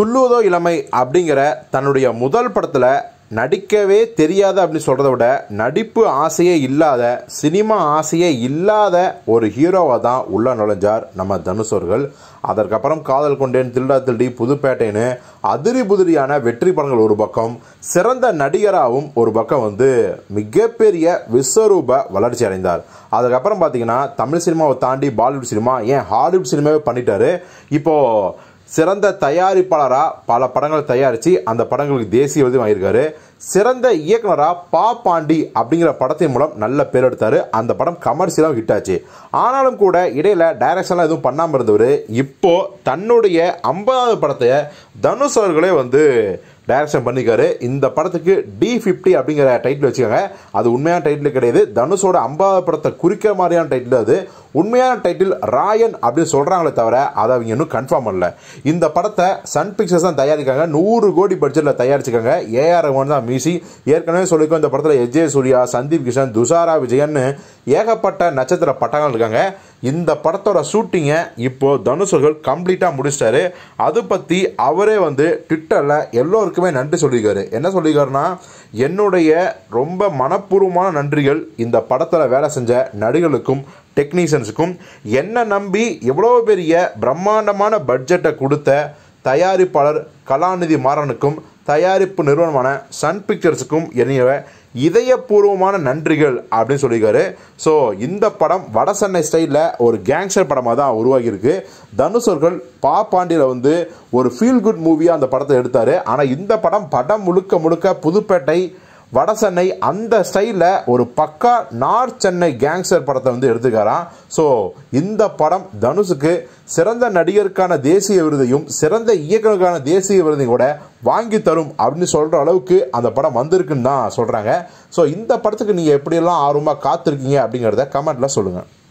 துள்ளுவதோ இளமை அப்படிங்கிற தன்னுடைய முதல் படத்தில் நடிக்கவே தெரியாது அப்படின்னு சொல்கிறத விட நடிப்பு ஆசையே இல்லாத சினிமா ஆசையே இல்லாத ஒரு ஹீரோவாக தான் உள்ள நுழைஞ்சார் நம்ம தனுஷர்கள் அதற்கப்புறம் காதல் கொண்டேன் திருடா திருடி புதுப்பேட்டைன்னு அதிரி புதிரியான வெற்றி படங்கள் ஒரு பக்கம் சிறந்த நடிகராகவும் ஒரு பக்கம் வந்து மிகப்பெரிய விஸ்வரூப வளர்ச்சி அடைந்தார் அதுக்கப்புறம் பார்த்தீங்கன்னா தமிழ் சினிமாவை தாண்டி பாலிவுட் சினிமா ஏன் ஹாலிவுட் சினிமாவே பண்ணிட்டாரு இப்போது சிறந்த தயாரிப்பாளராக பல படங்கள் தயாரித்து அந்த படங்களுக்கு தேசிய விருது வாங்கியிருக்காரு சிறந்த இயக்குனராக பா பாண்டி அப்படிங்கிற படத்தின் மூலம் நல்ல பேர் எடுத்தார் அந்த படம் கமர்ஷியலாக ஹிட் ஆச்சு ஆனாலும் கூட இடையில டைரக்ஷன்லாம் எதுவும் பண்ணாமல் இருந்தவர் இப்போது தன்னுடைய ஐம்பதாவது படத்தை தனுஷ் அவர்களே வந்து டைரக்ஷன் பண்ணிக்காரு இந்த படத்துக்கு டி ஃபிஃப்டி அப்படிங்கிற டைட்டில் வச்சுக்கோங்க அது உண்மையான டைட்டில் கிடையாது தனுஷோட ஐம்பதாவது படத்தை குறிக்கிற மாதிரியான டைட்டில் அது உண்மையான டைட்டில் ராயன் அப்படின்னு சொல்கிறாங்களே தவிர அதை அவங்க இன்னும் கன்ஃபார்ம் பண்ணல இந்த படத்தை சன் பிக்சர்ஸ் தான் தயாரிக்காங்க நூறு கோடி பட்ஜெட்டில் தயாரிச்சுக்காங்க ஏஆர் தான் மீசி ஏற்கனவே சொல்லிக்கோ இந்த படத்தில் எஜே சூர்யா சந்தீப் கிஷன் துஷாரா விஜயன் ஏகப்பட்ட நட்சத்திர பட்டங்கள் இருக்காங்க இந்த படத்தோட ஷூட்டிங்கை இப்போது தனுஷர்கள் கம்ப்ளீட்டாக முடிச்சிட்டாரு அதை பற்றி அவரே வந்து ட்விட்டரில் எல்லோருக்குமே நன்றி சொல்லியிருக்காரு என்ன சொல்லியிருக்காருன்னா என்னுடைய ரொம்ப மனப்பூர்வமான நன்றிகள் இந்த படத்தில் வேலை செஞ்ச நடிகர்களுக்கும் டெக்னீஷியன்ஸுக்கும் என்னை நம்பி எவ்வளோ பெரிய பிரம்மாண்டமான பட்ஜெட்டை கொடுத்த தயாரிப்பாளர் கலாநிதி மாறனுக்கும் தயாரிப்பு நிறுவனமான சன் பிக்சர்ஸுக்கும் என்னைய இதயபூர்வமான நன்றிகள் அப்படின்னு சொல்லியிருக்காரு ஸோ இந்த படம் வட சென்னை ஸ்டைலில் ஒரு கேங்ஸ்டர் படமாக தான் உருவாகியிருக்கு தனுஷர்கள் பா பாண்டியில் வந்து ஒரு ஃபீல் குட் மூவியாக அந்த படத்தை எடுத்தார் ஆனால் இந்த படம் படம் முழுக்க முழுக்க புதுப்பேட்டை வட சென்னை அந்த ஸ்டைலில் ஒரு பக்கா நார்த் சென்னை கேங்ஸ்டர் படத்தை வந்து எடுத்துக்காராம் ஸோ இந்த படம் தனுஷுக்கு சிறந்த நடிகருக்கான தேசிய விருதையும் சிறந்த இயக்குனருக்கான தேசிய விருதையும் கூட வாங்கி தரும் அப்படின்னு சொல்கிற அளவுக்கு அந்த படம் வந்திருக்குன்னு தான் சொல்கிறாங்க ஸோ இந்த படத்துக்கு நீங்கள் எப்படியெல்லாம் ஆர்வமாக காத்திருக்கீங்க அப்படிங்கிறத கமெண்ட்டில் சொல்லுங்கள்